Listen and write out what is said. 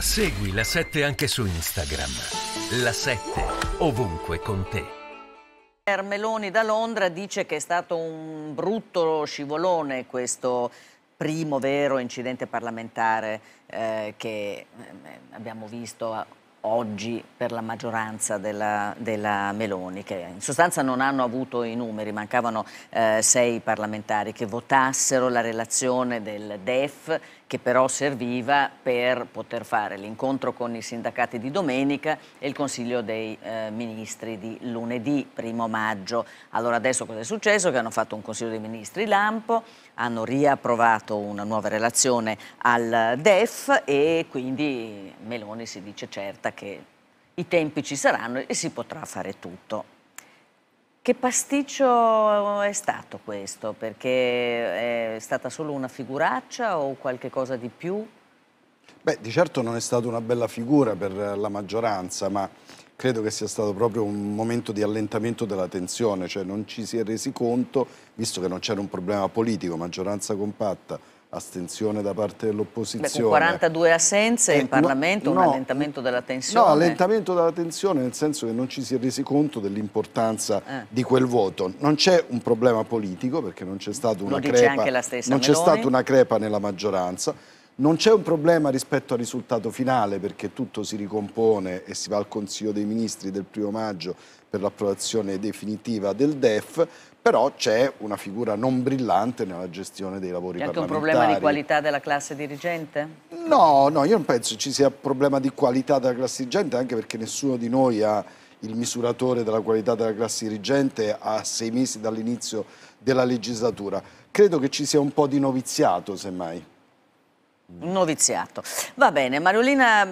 Segui la 7 anche su Instagram. La 7 ovunque con te. Meloni da Londra dice che è stato un brutto scivolone questo primo vero incidente parlamentare eh, che eh, abbiamo visto oggi per la maggioranza della, della, Meloni, che in sostanza non hanno avuto i numeri, mancavano eh, sei parlamentari che votassero la relazione del DEF che però serviva per poter fare l'incontro con i sindacati di domenica e il Consiglio dei eh, Ministri di lunedì, primo maggio. Allora adesso cosa è successo? Che hanno fatto un Consiglio dei Ministri lampo, hanno riapprovato una nuova relazione al DEF e quindi Meloni si dice certa certa che i tempi ci saranno e si potrà fare tutto. Che pasticcio è stato questo? Perché è stata solo una figuraccia o qualche cosa di più? Beh, di certo non è stata una bella figura per la maggioranza, ma credo che sia stato proprio un momento di allentamento della tensione, cioè non ci si è resi conto, visto che non c'era un problema politico, maggioranza compatta, astensione da parte dell'opposizione. Beh, 42 assenze in eh, Parlamento, no, un allentamento della tensione. No, allentamento della tensione nel senso che non ci si è resi conto dell'importanza eh. di quel voto. Non c'è un problema politico perché non c'è stata non c'è stata una crepa nella maggioranza. Non c'è un problema rispetto al risultato finale perché tutto si ricompone e si va al Consiglio dei Ministri del primo maggio per l'approvazione definitiva del DEF, però c'è una figura non brillante nella gestione dei lavori c'è parlamentari. C'è anche un problema di qualità della classe dirigente? No, no, io non penso ci sia problema di qualità della classe dirigente anche perché nessuno di noi ha il misuratore della qualità della classe dirigente a sei mesi dall'inizio della legislatura. Credo che ci sia un po' di noviziato, semmai noviziato. Va bene, Mariolina...